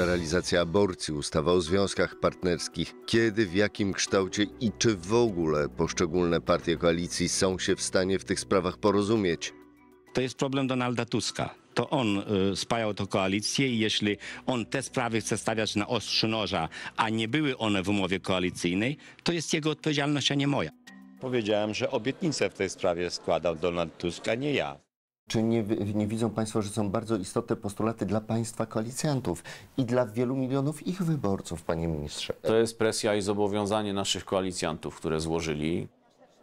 liberalizacja aborcji, ustawa o związkach partnerskich. Kiedy, w jakim kształcie i czy w ogóle poszczególne partie koalicji są się w stanie w tych sprawach porozumieć? To jest problem Donalda Tuska to on y, spajał tę koalicję i jeśli on te sprawy chce stawiać na ostrzu noża, a nie były one w umowie koalicyjnej, to jest jego odpowiedzialność, a nie moja. Powiedziałem, że obietnicę w tej sprawie składał Donald Tusk, a nie ja. Czy nie, nie, widzą Państwo, że są bardzo istotne postulaty dla Państwa koalicjantów i dla wielu milionów ich wyborców, Panie Ministrze? To jest presja i zobowiązanie naszych koalicjantów, które złożyli.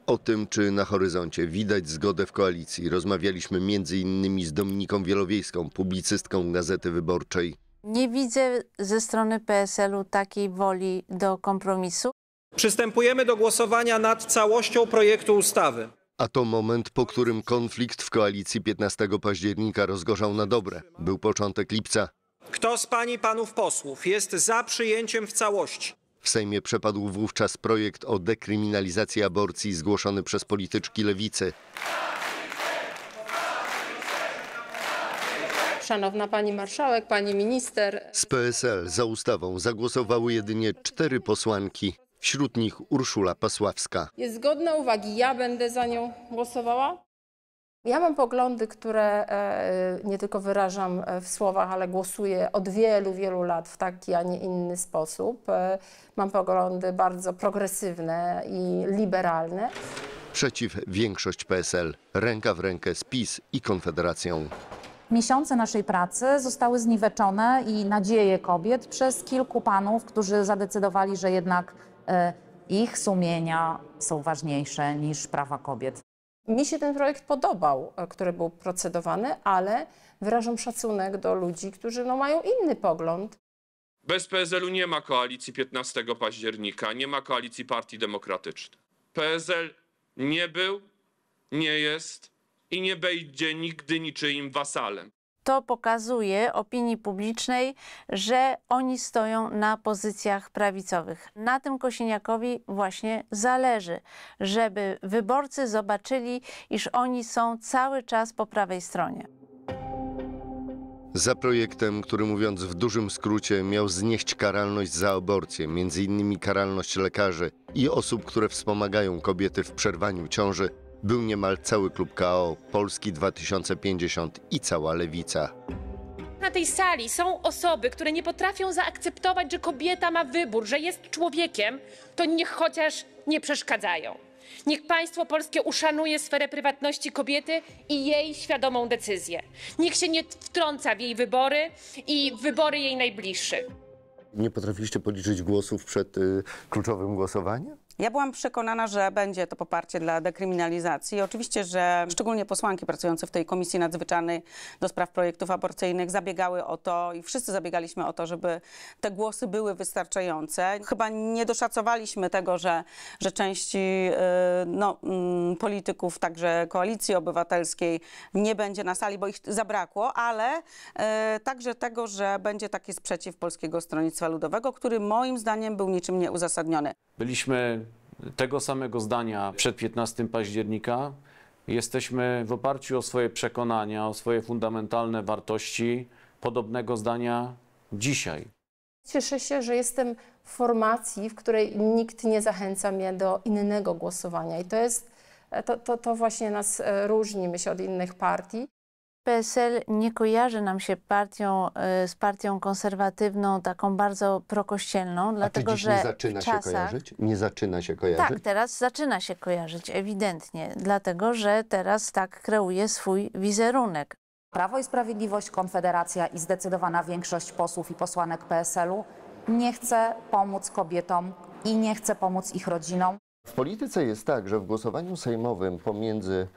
O tym, czy na horyzoncie widać zgodę w koalicji, rozmawialiśmy m.in. z Dominiką Wielowiejską, publicystką Gazety Wyborczej. Nie widzę ze strony PSL-u takiej woli do kompromisu. Przystępujemy do głosowania nad całością projektu ustawy. A to moment, po którym konflikt w koalicji 15 października rozgorzał na dobre. Był początek lipca. Kto z pani panów posłów jest za przyjęciem w całości? W Sejmie przepadł wówczas projekt o dekryminalizacji aborcji zgłoszony przez polityczki lewicy. Szanowna Pani Marszałek, Pani Minister. Z PSL za ustawą zagłosowały jedynie cztery posłanki. Wśród nich Urszula Pasławska. Jest godna uwagi, ja będę za nią głosowała. Ja mam poglądy, które e, nie tylko wyrażam e, w słowach, ale głosuję od wielu, wielu lat w taki, a nie inny sposób. E, mam poglądy bardzo progresywne i liberalne. Przeciw większość PSL, ręka w rękę z PiS i Konfederacją. Miesiące naszej pracy zostały zniweczone i nadzieje kobiet przez kilku panów, którzy zadecydowali, że jednak E, ich sumienia są ważniejsze niż prawa kobiet. Mi się ten projekt podobał, e, który był procedowany, ale wyrażam szacunek do ludzi, którzy no, mają inny pogląd. Bez PSL-u nie ma koalicji 15 października, nie ma koalicji Partii Demokratycznej. PSL nie był, nie jest i nie będzie nigdy niczyim wasalem to pokazuje opinii publicznej, że oni stoją na pozycjach prawicowych. Na tym Kosiniakowi właśnie zależy, żeby wyborcy zobaczyli, iż oni są cały czas po prawej stronie. Za projektem, który mówiąc w dużym skrócie miał znieść karalność za aborcję, między innymi karalność lekarzy i osób, które wspomagają kobiety w przerwaniu ciąży, był niemal cały klub KO, Polski 2050 i cała lewica. Na tej sali są osoby, które nie potrafią zaakceptować, że kobieta ma wybór, że jest człowiekiem, to niech chociaż nie przeszkadzają. Niech państwo polskie uszanuje sferę prywatności kobiety i jej świadomą decyzję. Niech się nie wtrąca w jej wybory i wybory jej najbliższych. Nie potrafiliście policzyć głosów przed y, kluczowym głosowaniem? Ja byłam przekonana, że będzie to poparcie dla dekryminalizacji. Oczywiście, że szczególnie posłanki pracujące w tej Komisji Nadzwyczajnej do spraw projektów aborcyjnych zabiegały o to i wszyscy zabiegaliśmy o to, żeby te głosy były wystarczające. Chyba nie doszacowaliśmy tego, że, że części y, no, mm, polityków, także Koalicji Obywatelskiej nie będzie na sali, bo ich zabrakło, ale y, także tego, że będzie taki sprzeciw Polskiego Stronnictwa Ludowego, który moim zdaniem był niczym nieuzasadniony. Byliśmy tego samego zdania przed 15 października. Jesteśmy w oparciu o swoje przekonania, o swoje fundamentalne wartości podobnego zdania dzisiaj. Cieszę się, że jestem w formacji, w której nikt nie zachęca mnie do innego głosowania. I to jest to, to, to właśnie nas e, różni, się od innych partii. PSL nie kojarzy nam się partią, y, z partią konserwatywną, taką bardzo prokościelną, dlatego A czy dziś że nie zaczyna czasach, się kojarzyć? Nie zaczyna się kojarzyć? Tak, teraz zaczyna się kojarzyć, ewidentnie, dlatego że teraz tak kreuje swój wizerunek. Prawo i Sprawiedliwość, Konfederacja i zdecydowana większość posłów i posłanek PSL-u nie chce pomóc kobietom i nie chce pomóc ich rodzinom. W polityce jest tak, że w głosowaniu sejmowym pomiędzy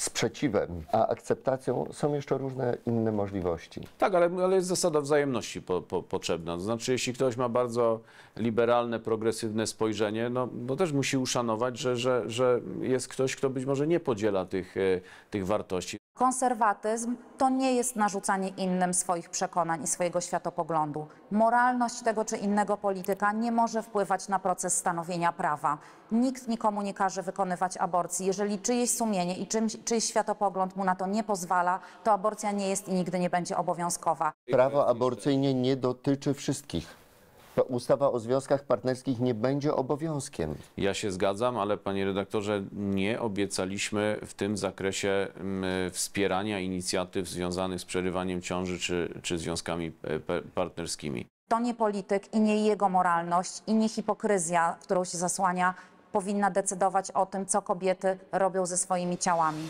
sprzeciwem, a akceptacją są jeszcze różne inne możliwości. Tak, ale, ale jest zasada wzajemności po, po, potrzebna. To znaczy, jeśli ktoś ma bardzo liberalne, progresywne spojrzenie, no, no też musi uszanować, że, że, że jest ktoś, kto być może nie podziela tych, e, tych wartości. Konserwatyzm to nie jest narzucanie innym swoich przekonań i swojego światopoglądu. Moralność tego czy innego polityka nie może wpływać na proces stanowienia prawa. Nikt nikomu nie każe wykonywać aborcji. Jeżeli czyjeś sumienie i czymś, czyjś światopogląd mu na to nie pozwala, to aborcja nie jest i nigdy nie będzie obowiązkowa. Prawo aborcyjne nie dotyczy wszystkich. To ustawa o związkach partnerskich nie będzie obowiązkiem. Ja się zgadzam, ale panie redaktorze, nie obiecaliśmy w tym zakresie mm, wspierania inicjatyw związanych z przerywaniem ciąży czy, czy związkami e, partnerskimi. To nie polityk i nie jego moralność i nie hipokryzja, którą się zasłania, powinna decydować o tym, co kobiety robią ze swoimi ciałami.